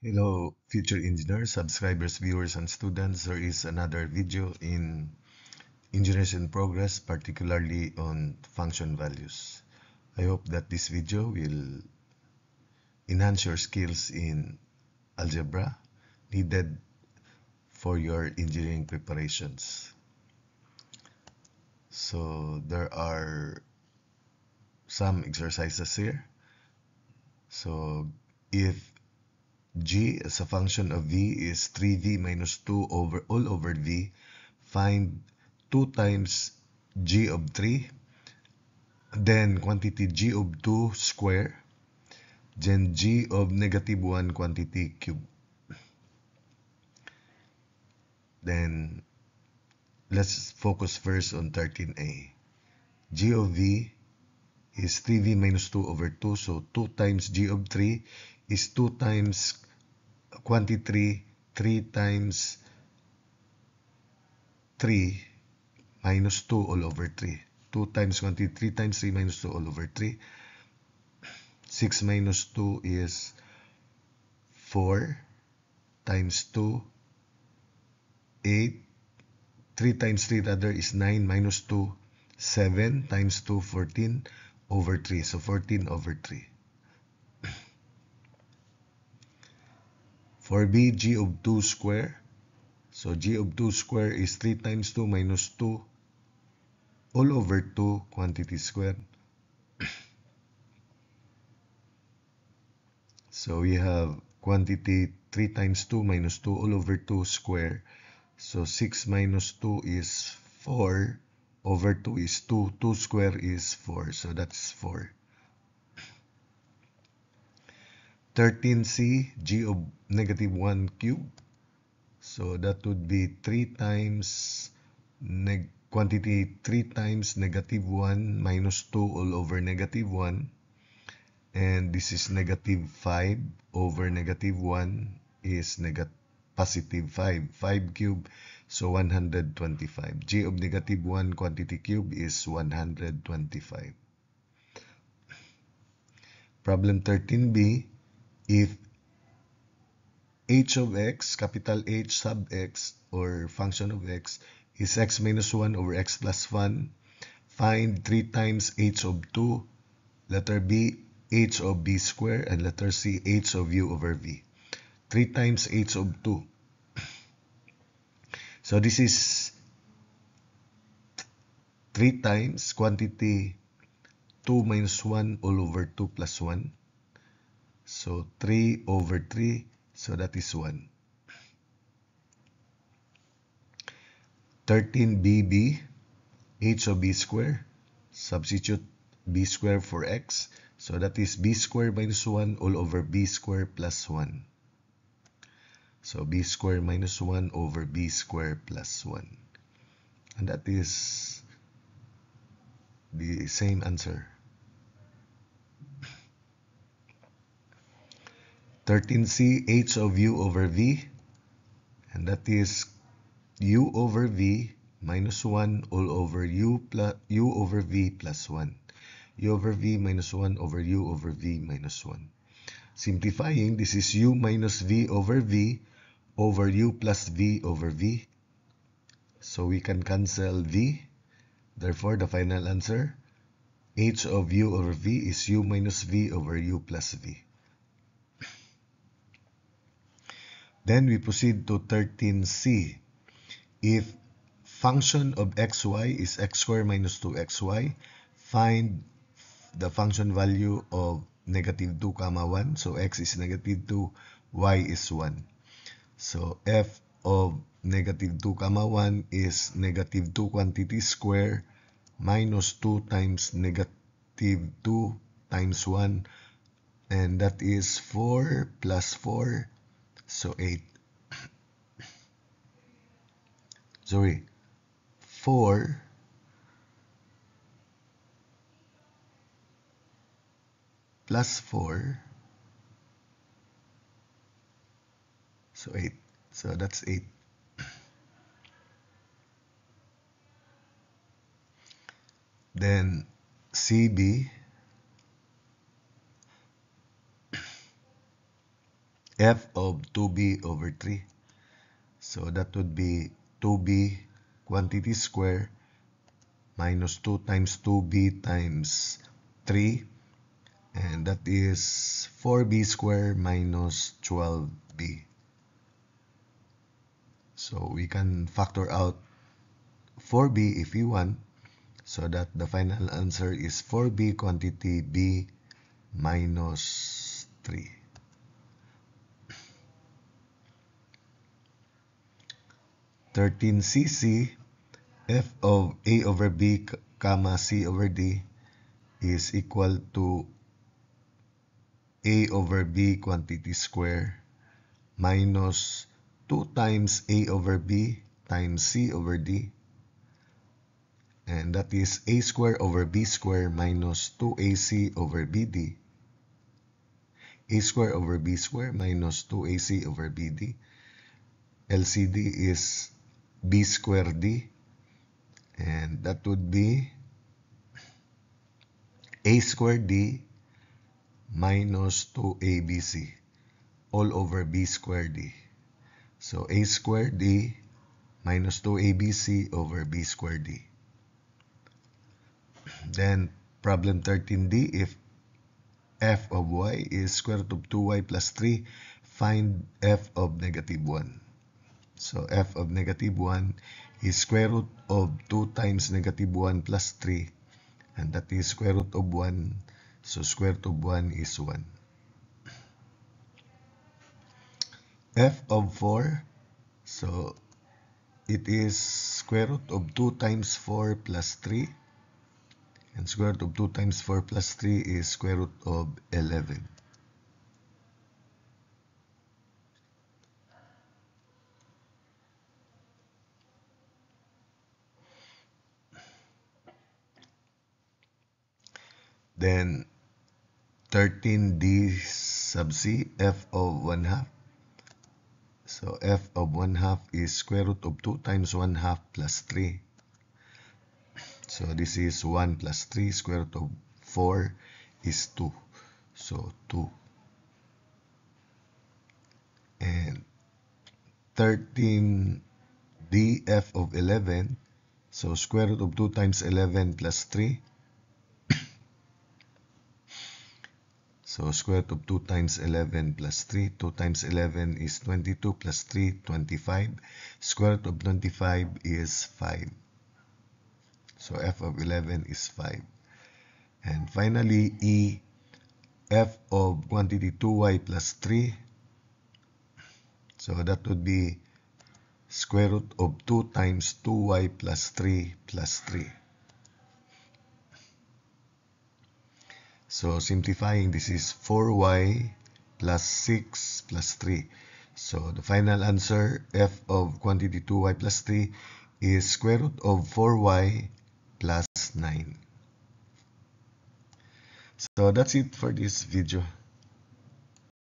Hello future engineers, subscribers, viewers, and students. There is another video in Engineers in Progress, particularly on function values. I hope that this video will enhance your skills in algebra needed for your engineering preparations. So there are some exercises here. So if g as a function of v is 3v minus 2 over all over v. Find 2 times g of 3. Then quantity g of 2 square. Then g of negative 1 quantity cube. Then let's focus first on 13a. g of v is 3v minus 2 over 2. So 2 times g of 3 is 2 times quantity 3 times 3 minus 2 all over 3. 2 times 1, 3 times 3 minus 2 all over 3. 6 minus 2 is 4 times 2, 8. 3 times 3 rather is 9 minus 2, 7 times 2, 14 over 3. So 14 over 3. For B, G of 2 square. So G of 2 square is 3 times 2 minus 2 all over 2 quantity squared. so we have quantity 3 times 2 minus 2 all over 2 square. So 6 minus 2 is 4 over 2 is 2. 2 square is 4. So that's 4. 13c g of negative 1 cubed. So that would be 3 times quantity 3 times negative 1 minus 2 all over negative 1. And this is negative 5 over negative 1 is negative positive 5. 5 cube, so 125. g of negative 1 quantity cube is 125. Problem 13b, if h of x, capital H sub x, or function of x is x minus 1 over x plus 1, find 3 times h of 2, letter b, h of b square, and letter c, h of u over v. 3 times h of 2. So this is 3 times quantity 2 minus 1 all over 2 plus 1 so 3 over 3, so that is 1. 13bb, h of b square, substitute b square for x, so that is b square minus 1 all over b square plus 1. So b square minus 1 over b square plus 1. And that is the same answer. 13c h of u over v and that is u over v minus 1 all over u plus u over v plus 1 u over v minus 1 over u over v minus 1 simplifying this is u minus v over v over u plus v over v so we can cancel v therefore the final answer h of u over v is u minus v over u plus v Then we proceed to 13c. If function of xy is x squared minus 2xy, find the function value of negative 2 comma 1. So x is negative 2, y is 1. So f of negative 2 comma 1 is negative 2 quantity square minus 2 times negative 2 times 1 and that is 4 plus 4 so 8 sorry 4 plus 4 so 8 so that's 8 then CB f of 2b over 3. So that would be 2b quantity square minus 2 times 2b times 3 and that is 4b square minus 12b. So we can factor out 4b if we want so that the final answer is 4b quantity b minus 3. 13cc f of a over b comma c over d is equal to a over b quantity square minus 2 times a over b times c over d and that is a square over b square minus 2ac over bd a square over b square minus 2ac over bd LCD is b squared d and that would be a squared d minus 2abc all over b squared d. So a squared d minus 2abc over b squared d. Then problem 13d, if f of y is square root of 2y plus 3, find f of negative 1. So f of negative 1 is square root of 2 times negative 1 plus 3. And that is square root of 1. So square root of 1 is 1. f of 4. So it is square root of 2 times 4 plus 3. And square root of 2 times 4 plus 3 is square root of 11. Then 13d sub c f of 1 half. So f of 1 half is square root of 2 times 1 half plus 3. So this is 1 plus 3 square root of 4 is 2. So 2. And 13 df of 11 so square root of 2 times 11 plus 3 So square root of 2 times 11 plus 3. 2 times 11 is 22 plus 3, 25. Square root of 25 is 5. So f of 11 is 5. And finally, E, f of quantity 2y plus 3. So that would be square root of 2 times 2y plus 3 plus 3. So simplifying, this is 4y plus 6 plus 3. So the final answer, f of quantity 2y plus 3 is square root of 4y plus 9. So that's it for this video.